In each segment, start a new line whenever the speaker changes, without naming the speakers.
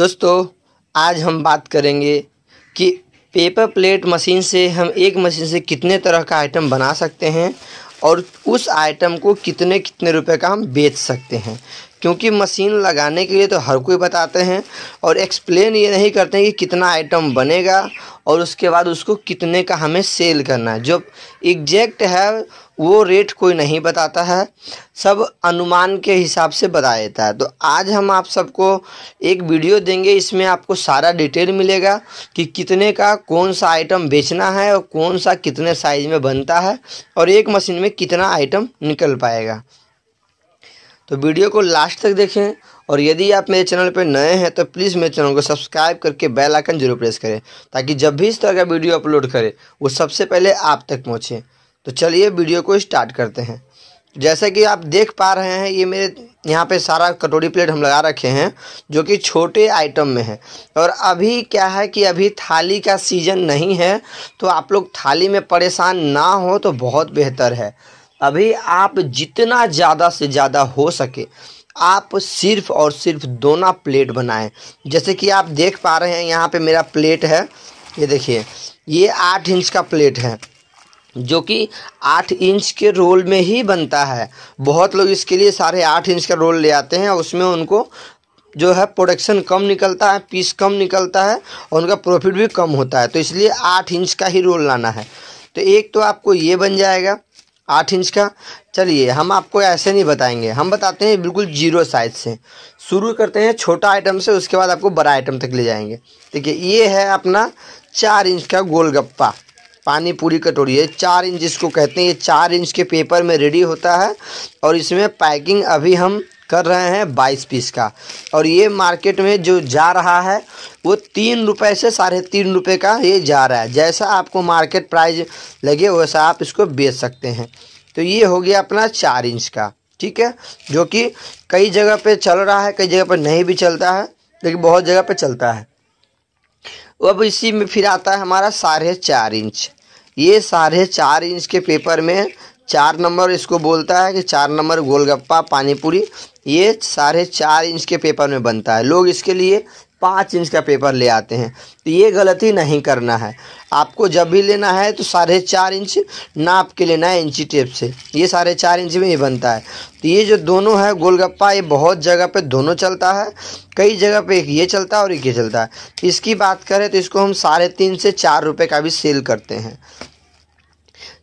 दोस्तों आज हम बात करेंगे कि पेपर प्लेट मशीन से हम एक मशीन से कितने तरह का आइटम बना सकते हैं और उस आइटम को कितने कितने रुपए का हम बेच सकते हैं क्योंकि मशीन लगाने के लिए तो हर कोई बताते हैं और एक्सप्लेन ये नहीं करते हैं कि कितना आइटम बनेगा और उसके बाद उसको कितने का हमें सेल करना है जो एग्जैक्ट है वो रेट कोई नहीं बताता है सब अनुमान के हिसाब से बताया जाता है तो आज हम आप सबको एक वीडियो देंगे इसमें आपको सारा डिटेल मिलेगा कि कितने का कौन सा आइटम बेचना है और कौन सा कितने साइज में बनता है और एक मशीन में कितना आइटम निकल पाएगा तो वीडियो को लास्ट तक देखें और यदि आप मेरे चैनल पर नए हैं तो प्लीज़ मेरे चैनल को सब्सक्राइब करके बेल आइकन जरूर प्रेस करें ताकि जब भी इस तरह का वीडियो अपलोड करें वो सबसे पहले आप तक पहुँचे तो चलिए वीडियो को स्टार्ट करते हैं जैसे कि आप देख पा रहे हैं ये मेरे यहाँ पे सारा कटोरी प्लेट हम लगा रखे हैं जो कि छोटे आइटम में है और अभी क्या है कि अभी थाली का सीज़न नहीं है तो आप लोग थाली में परेशान ना हो तो बहुत बेहतर है अभी आप जितना ज़्यादा से ज़्यादा हो सके आप सिर्फ और सिर्फ दोना प्लेट बनाएं जैसे कि आप देख पा रहे हैं यहाँ पे मेरा प्लेट है ये देखिए ये आठ इंच का प्लेट है जो कि आठ इंच के रोल में ही बनता है बहुत लोग इसके लिए साढ़े आठ इंच का रोल ले आते हैं और उसमें उनको जो है प्रोडक्शन कम निकलता है पीस कम निकलता है और उनका प्रॉफिट भी कम होता है तो इसलिए आठ इंच का ही रोल लाना है तो एक तो आपको ये बन जाएगा आठ इंच का चलिए हम आपको ऐसे नहीं बताएंगे हम बताते हैं बिल्कुल जीरो साइज से शुरू करते हैं छोटा आइटम से उसके बाद आपको बड़ा आइटम तक ले जाएंगे देखिए ये है अपना चार इंच का गोलगप्पा पानी पूरी कटोरी है चार इंच जिसको कहते हैं ये चार इंच के पेपर में रेडी होता है और इसमें पैकिंग अभी हम कर रहे हैं बाईस पीस का और ये मार्केट में जो जा रहा है वो तीन रुपये से साढ़े तीन रुपये का ये जा रहा है जैसा आपको मार्केट प्राइस लगे वैसा आप इसको बेच सकते हैं तो ये हो गया अपना चार इंच का ठीक है जो कि कई जगह पे चल रहा है कई जगह पे नहीं भी चलता है लेकिन बहुत जगह पे चलता है अब इसी में फिर आता है हमारा साढ़े चार इंच ये साढ़े चार इंच के पेपर में चार नंबर इसको बोलता है कि चार नंबर गोलगप्पा पानीपुरी ये साढ़े चार इंच के पेपर में बनता है लोग इसके लिए पाँच इंच का पेपर ले आते हैं तो ये गलती नहीं करना है आपको जब भी लेना है तो साढ़े चार इंच नाप के लेना है इंची टेप से ये साढ़े चार इंच में ही बनता है तो ये जो दोनों है गोलगप्पा ये बहुत जगह पे दोनों चलता है कई जगह पे एक ये चलता है और एक ये चलता है इसकी बात करें तो इसको हम साढ़े तीन से चार रुपये का भी सेल करते हैं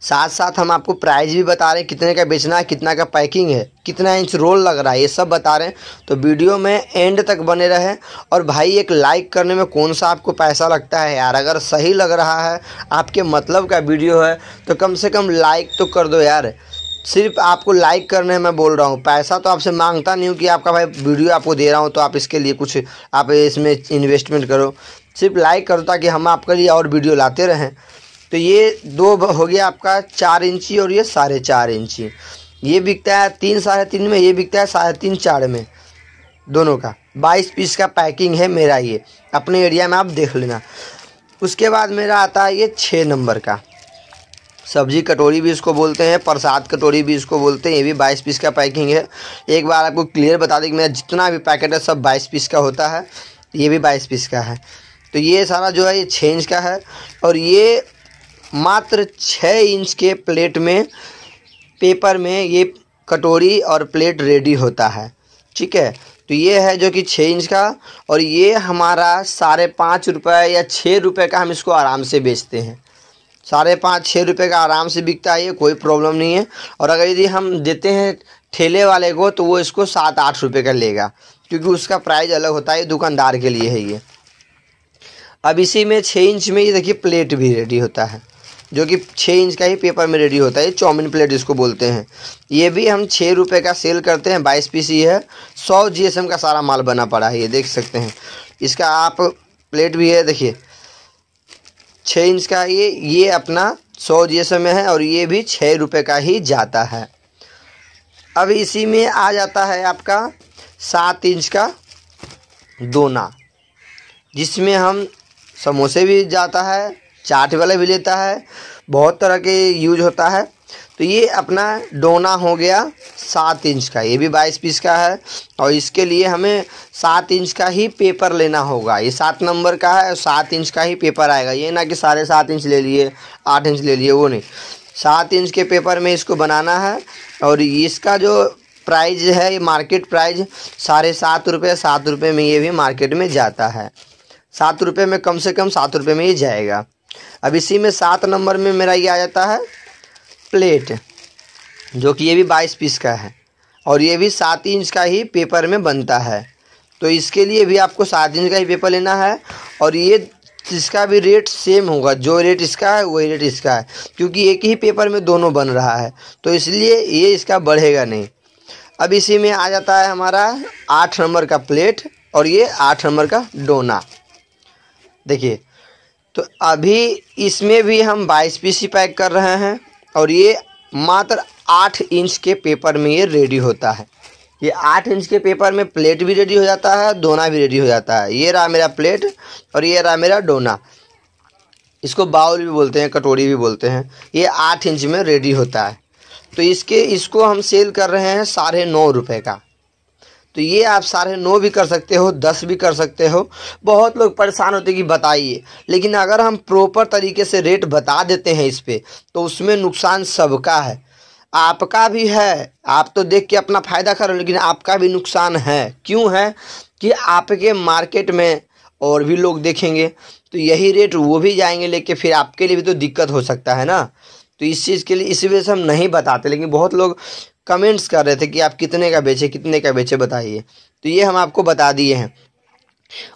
साथ साथ हम आपको प्राइस भी बता रहे हैं कितने का बेचना है कितना का पैकिंग है कितना इंच रोल लग रहा है ये सब बता रहे हैं तो वीडियो में एंड तक बने रहे और भाई एक लाइक करने में कौन सा आपको पैसा लगता है यार अगर सही लग रहा है आपके मतलब का वीडियो है तो कम से कम लाइक तो कर दो यार सिर्फ आपको लाइक करने में बोल रहा हूँ पैसा तो आपसे मांगता नहीं हूँ कि आपका भाई वीडियो आपको दे रहा हूँ तो आप इसके लिए कुछ आप इसमें इन्वेस्टमेंट करो सिर्फ लाइक करो ताकि हम आपके लिए और वीडियो लाते रहें तो ये दो हो गया आपका चार इंची और ये साढ़े चार इंची ये बिकता है तीन साढ़े तीन में ये बिकता है साढ़े तीन चार में दोनों का बाईस पीस का पैकिंग है मेरा ये अपने एरिया में आप देख लेना उसके बाद मेरा आता है ये छः नंबर का सब्जी कटोरी भी इसको बोलते हैं प्रसाद कटोरी भी इसको बोलते हैं ये भी बाईस पीस का पैकिंग है एक बार आपको क्लियर बता दें कि मेरा जितना भी पैकेट है सब बाईस पीस का होता है ये भी बाईस पीस का है तो ये सारा जो है ये छः इंच का है और ये मात्र छः इंच के प्लेट में पेपर में ये कटोरी और प्लेट रेडी होता है ठीक है तो ये है जो कि छः इंच का और ये हमारा साढ़े पाँच रुपये या छः रुपये का हम इसको आराम से बेचते हैं साढ़े पाँच छः रुपये का आराम से बिकता है ये कोई प्रॉब्लम नहीं है और अगर यदि हम देते हैं ठेले वाले को तो वो इसको सात आठ रुपये का लेगा क्योंकि उसका प्राइस अलग होता है दुकानदार के लिए है ये अब इसी में छः इंच में ये देखिए प्लेट भी रेडी होता है जो कि छः इंच का ही पेपर में रेडी होता है चौमिन प्लेट इसको बोलते हैं ये भी हम छः रुपये का सेल करते हैं बाईस पीस ये है सौ जी का सारा माल बना पड़ा है ये देख सकते हैं इसका आप प्लेट भी है देखिए छः इंच का ये ये अपना सौ जी में है और ये भी छः रुपये का ही जाता है अब इसी में आ जाता है आपका सात इंच का दोना जिसमें हम समोसे भी जाता है चाट वाला भी लेता है बहुत तरह के यूज होता है तो ये अपना डोना हो गया सात इंच का ये भी बाईस पीस का है और इसके लिए हमें सात इंच का ही पेपर लेना होगा ये सात नंबर का है और सात इंच का ही पेपर आएगा ये ना कि साढ़े सात इंच ले लिए आठ इंच ले लिए वो नहीं सात इंच के पेपर में इसको बनाना है और इसका जो प्राइज है ये मार्केट प्राइज साढ़े सात रुपये सात रुपये में ये भी मार्केट में जाता है सात रुपये में कम से कम सात रुपये में ये जाएगा अब इसी में सात नंबर में मेरा ये आ जाता है प्लेट जो कि ये भी बाईस पीस का है और ये भी सात इंच का ही पेपर में बनता है तो इसके लिए भी आपको सात इंच का ही पेपर लेना है और ये इसका भी रेट सेम होगा जो रेट इसका है वही रेट इसका है क्योंकि एक ही पेपर में दोनों बन रहा है तो इसलिए ये इसका बढ़ेगा नहीं अब इसी में आ जाता है हमारा आठ नंबर का प्लेट और ये आठ नंबर का डोना देखिए तो अभी इसमें भी हम बाईस पीस ही पैक कर रहे हैं और ये मात्र आठ इंच के पेपर में ये रेडी होता है ये आठ इंच के पेपर में प्लेट भी रेडी हो जाता है दोना भी रेडी हो जाता है ये रहा मेरा प्लेट और ये रहा मेरा डोना इसको बाउल भी बोलते हैं कटोरी भी बोलते हैं ये आठ इंच में रेडी होता है तो इसके इसको हम सेल कर रहे हैं साढ़े नौ रुपये का तो ये आप साढ़े नौ भी कर सकते हो दस भी कर सकते हो बहुत लोग परेशान होते कि बताइए लेकिन अगर हम प्रॉपर तरीके से रेट बता देते हैं इस पर तो उसमें नुकसान सबका है आपका भी है आप तो देख के अपना फ़ायदा करो लेकिन आपका भी नुकसान है क्यों है कि आपके मार्केट में और भी लोग देखेंगे तो यही रेट वो भी जाएंगे लेके फिर आपके लिए भी तो दिक्कत हो सकता है ना तो इस चीज़ के लिए इसी वजह से हम नहीं बताते लेकिन बहुत लोग कमेंट्स कर रहे थे कि आप कितने का बेचे कितने का बेचे बताइए तो ये हम आपको बता दिए हैं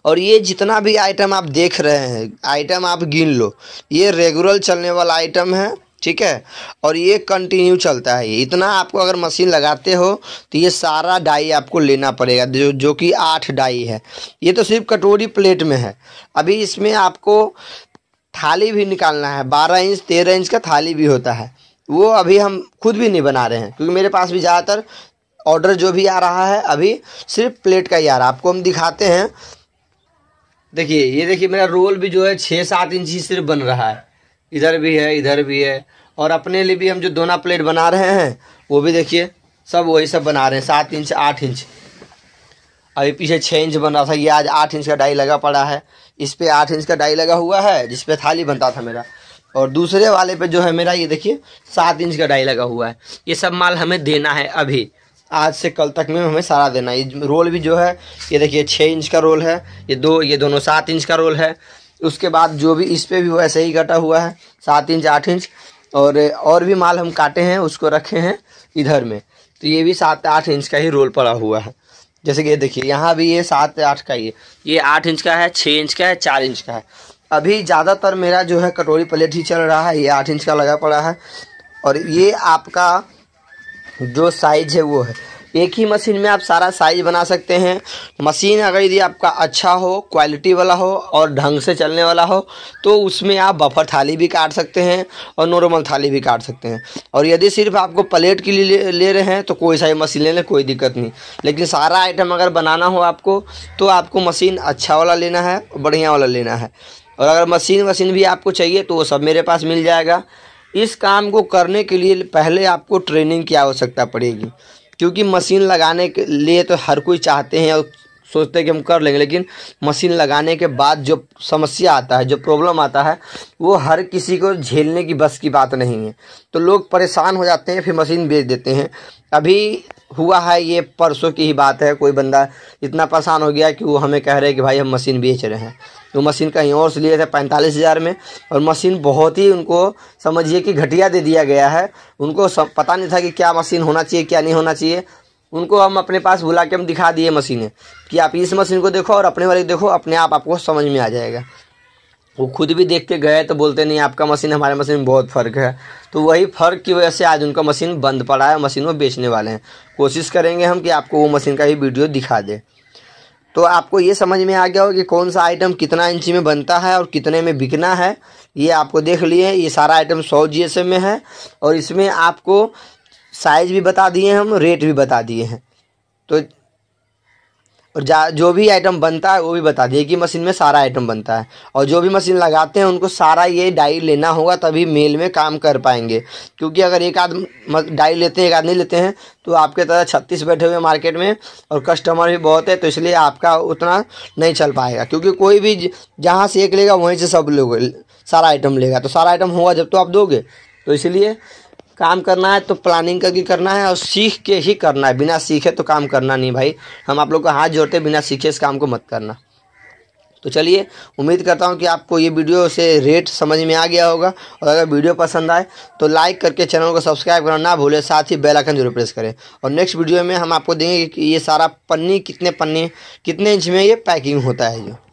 और ये जितना भी आइटम आप देख रहे हैं आइटम आप गिन लो ये रेगुलर चलने वाला आइटम है ठीक है और ये कंटिन्यू चलता है इतना आपको अगर मशीन लगाते हो तो ये सारा डाई आपको लेना पड़ेगा जो जो कि आठ डाई है ये तो सिर्फ कटोरी प्लेट में है अभी इसमें आपको थाली भी निकालना है बारह इंच तेरह इंच का थाली भी होता है वो अभी हम खुद भी नहीं बना रहे हैं क्योंकि मेरे पास भी ज़्यादातर ऑर्डर जो भी आ रहा है अभी सिर्फ प्लेट का ही आ रहा है आपको हम दिखाते हैं देखिए ये देखिए मेरा रोल भी जो है छः सात इंच ही सिर्फ बन रहा है इधर भी है इधर भी है और अपने लिए भी हम जो दोना प्लेट बना रहे हैं वो भी देखिए सब वही सब बना रहे हैं सात इंच आठ इंच अभी पीछे छः इंच बना था ये आज आठ इंच का डाई लगा पड़ा है इस पर आठ इंच का डाई लगा हुआ है जिस थाली बनता था मेरा और दूसरे वाले पे जो है मेरा ये देखिए सात इंच का डाई लगा हुआ है ये सब माल हमें देना है अभी आज से कल तक में हमें सारा देना है रोल भी जो है ये देखिए छः इंच का रोल है ये दो ये दोनों सात इंच का रोल है उसके बाद जो भी इस पर भी वैसे ही कटा हुआ है सात इंच आठ इंच और और भी माल हम काटे हैं उसको रखे हैं इधर में तो ये भी सात आठ इंच का ही रोल पड़ा हुआ है जैसे कि ये देखिए यहाँ भी ये सात आठ का ये ये आठ इंच का है छः इंच का है चार इंच का है अभी ज़्यादातर मेरा जो है कटोरी प्लेट ही चल रहा है ये आठ इंच का लगा पड़ा है और ये आपका जो साइज है वो है एक ही मशीन में आप सारा साइज बना सकते हैं मशीन अगर यदि आपका अच्छा हो क्वालिटी वाला हो और ढंग से चलने वाला हो तो उसमें आप बफर थाली भी काट सकते हैं और नॉर्मल थाली भी काट सकते हैं और यदि सिर्फ आपको प्लेट के लिए ले, ले रहे हैं तो कोई सारी मशीन ले लें कोई दिक्कत नहीं लेकिन सारा आइटम अगर बनाना हो आपको तो आपको मशीन अच्छा वाला लेना है बढ़िया वाला लेना है और अगर मशीन वशीन भी आपको चाहिए तो वो सब मेरे पास मिल जाएगा इस काम को करने के लिए पहले आपको ट्रेनिंग की आवश्यकता पड़ेगी क्योंकि मशीन लगाने के लिए तो हर कोई चाहते हैं और सोचते हैं कि हम कर लेंगे लेकिन मशीन लगाने के बाद जो समस्या आता है जो प्रॉब्लम आता है वो हर किसी को झेलने की बस की बात नहीं है तो लोग परेशान हो जाते हैं फिर मशीन बेच देते हैं अभी हुआ है ये परसों की ही बात है कोई बंदा इतना परेशान हो गया कि वो हमें कह रहे हैं कि भाई हम मशीन बेच रहे हैं वो तो मशीन कहीं और से लिए थे पैंतालीस हज़ार में और मशीन बहुत ही उनको समझिए कि घटिया दे दिया गया है उनको पता नहीं था कि क्या मशीन होना चाहिए क्या नहीं होना चाहिए उनको हम अपने पास बुला के हम दिखा दिए मशीनें कि आप इस मशीन को देखो और अपने वाले देखो अपने आप आपको समझ में आ जाएगा वो खुद भी देख के गए तो बोलते नहीं आपका मशीन हमारे मशीन में बहुत फ़र्क है तो वही फ़र्क की वजह से आज उनका मशीन बंद पड़ा है मशीन वो बेचने वाले हैं कोशिश करेंगे हम कि आपको वो मशीन का ही वीडियो दिखा दें तो आपको ये समझ में आ गया हो कि कौन सा आइटम कितना इंची में बनता है और कितने में बिकना है ये आपको देख लिए ये सारा आइटम सौ जी में है और इसमें आपको साइज़ भी बता दिए हम रेट भी बता दिए हैं तो और जा जो भी आइटम बनता है वो भी बता दिए कि मशीन में सारा आइटम बनता है और जो भी मशीन लगाते हैं उनको सारा ये डाई लेना होगा तभी मेल में काम कर पाएंगे क्योंकि अगर एक आदमी डाई लेते हैं एक आदमी लेते हैं तो आपके तरह छत्तीस बैठे हुए मार्केट में और कस्टमर भी बहुत है तो इसलिए आपका उतना नहीं चल पाएगा क्योंकि कोई भी जहाँ से एक लेगा वहीं से सब लोग सारा आइटम लेगा तो सारा आइटम होगा जब तो आप दोगे तो इसलिए काम करना है तो प्लानिंग करके करना है और सीख के ही करना है बिना सीखे तो काम करना नहीं भाई हम आप लोग का हाथ जोड़ते बिना सीखे इस काम को मत करना तो चलिए उम्मीद करता हूँ कि आपको ये वीडियो से रेट समझ में आ गया होगा और अगर वीडियो पसंद आए तो लाइक करके चैनल को सब्सक्राइब करना ना भूलें साथ ही बेल आइकन जरूर प्रेस करें और नेक्स्ट वीडियो में हम आपको देंगे कि ये सारा पन्नी कितने पन्नी कितने इंच में ये पैकिंग होता है ये